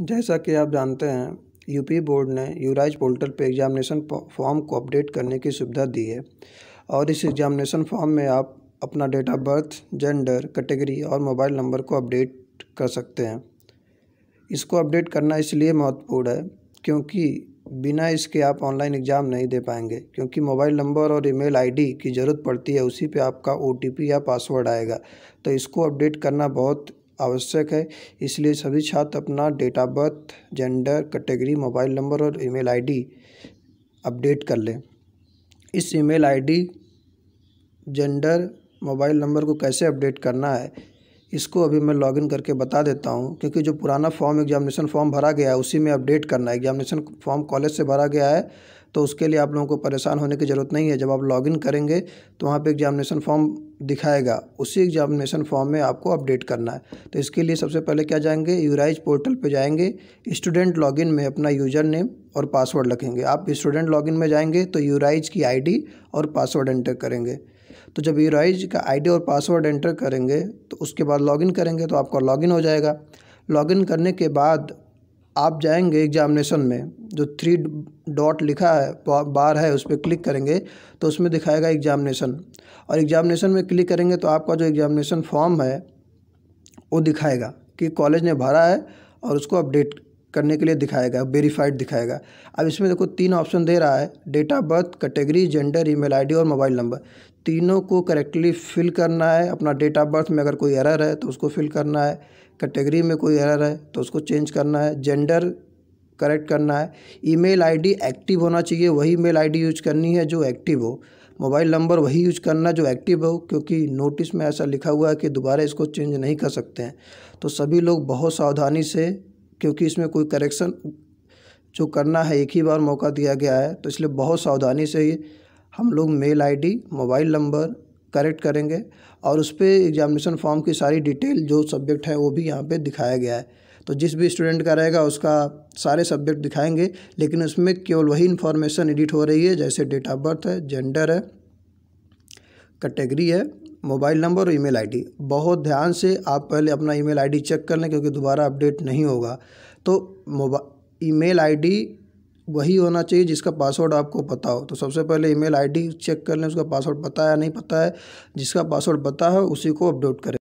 जैसा कि आप जानते हैं यूपी बोर्ड ने यूराइज पोर्टल पर एग्जामिनेशन फॉर्म को अपडेट करने की सुविधा दी है और इस एग्जामिनेशन फॉर्म में आप अपना date of birth gender category और मोबाइल नंबर को अपडेट कर सकते हैं इसको अपडेट करना इसलिए महत्वपूर्ण है क्योंकि बिना इसके आप ऑनलाइन एग्ज़ाम नहीं दे पाएंगे क्योंकि मोबाइल नंबर और ईमेल आईडी की ज़रूरत पड़ती है उसी पे आपका ओटीपी या पासवर्ड आएगा तो इसको अपडेट करना बहुत आवश्यक है इसलिए सभी छात्र अपना date of birth gender category mobile number और ईमेल आईडी अपडेट कर लें इस email ID gender mobile number को कैसे अपडेट करना है इसको अभी मैं लॉगिन करके बता देता हूँ क्योंकि जो पुराना फॉर्म एग्जामिनेशन फॉर्म भरा गया है उसी में अपडेट करना है एग्जामिनेशन फॉर्म कॉलेज से भरा गया है तो उसके लिए आप लोगों को परेशान होने की ज़रूरत नहीं है जब आप लॉगिन करेंगे तो वहाँ पे एग्जामिनेशन फॉर्म दिखाएगा उसी एग्जामिनेशन फॉर्म में आपको अपडेट करना है तो इसके लिए सबसे पहले क्या जाएंगे यूराइज पोर्टल पे जाएंगे स्टूडेंट लॉगिन में अपना यूजर नेम और पासवर्ड रखेंगे आप स्टूडेंट लॉगिन में जाएंगे तो यूराइज की आईडी और पासवर्ड एंटर करेंगे तो जब यूराइज का आईडी और पासवर्ड एंटर करेंगे तो उसके बाद लॉगिन करेंगे तो आपका लॉगिन हो जाएगा लॉगिन करने के बाद आप जाएंगे एग्जामिनेशन में जो थ्री डॉट लिखा है बार है उस पर क्लिक करेंगे तो उसमें दिखाएगा एग्जामिनेशन और एग्जामिनेशन में क्लिक करेंगे तो आपका जो एग्जामिनेशन फॉर्म है वो दिखाएगा कि कॉलेज ने भरा है और उसको अपडेट करने के लिए दिखाएगा वेरीफाइड दिखाएगा अब इसमें देखो तीन ऑप्शन दे रहा है date of birth category gender email ID और मोबाइल नंबर तीनों को करेक्टली फिल करना है अपना डेट ऑफ बर्थ में अगर कोई एरर है तो उसको फिल करना है कैटेगरी में कोई एरर है तो उसको चेंज करना है जेंडर करेक्ट करना है ईमेल आईडी एक्टिव होना चाहिए वही मेल आईडी यूज करनी है जो एक्टिव हो मोबाइल नंबर वही यूज करना जो एक्टिव हो क्योंकि नोटिस में ऐसा लिखा हुआ है कि दोबारा इसको चेंज नहीं कर सकते हैं तो सभी लोग बहुत सावधानी से क्योंकि इसमें कोई करेक्शन जो करना है एक ही बार मौका दिया गया है तो इसलिए बहुत सावधानी से ही हम लोग mail ID mobile number correct करेंगे और उस पर एग्जामिनेशन फॉर्म की सारी डिटेल जो सब्जेक्ट है वो भी यहाँ पे दिखाया गया है तो जिस भी स्टूडेंट का रहेगा उसका सारे सब्जेक्ट दिखाएंगे लेकिन उसमें केवल वही इन्फॉर्मेशन एडिट हो रही है जैसे डेट ऑफ बर्थ है जेंडर है कैटेगरी है मोबाइल नंबर और ईमेल आईडी बहुत ध्यान से आप पहले अपना ईमेल आईडी चेक कर लें क्योंकि दोबारा अपडेट नहीं होगा तो मोबा ईमेल आईडी वही होना चाहिए जिसका पासवर्ड आपको पता हो तो सबसे पहले ईमेल आईडी चेक कर लें उसका पासवर्ड पता है या नहीं पता है जिसका पासवर्ड पता है उसी को अपडेट करें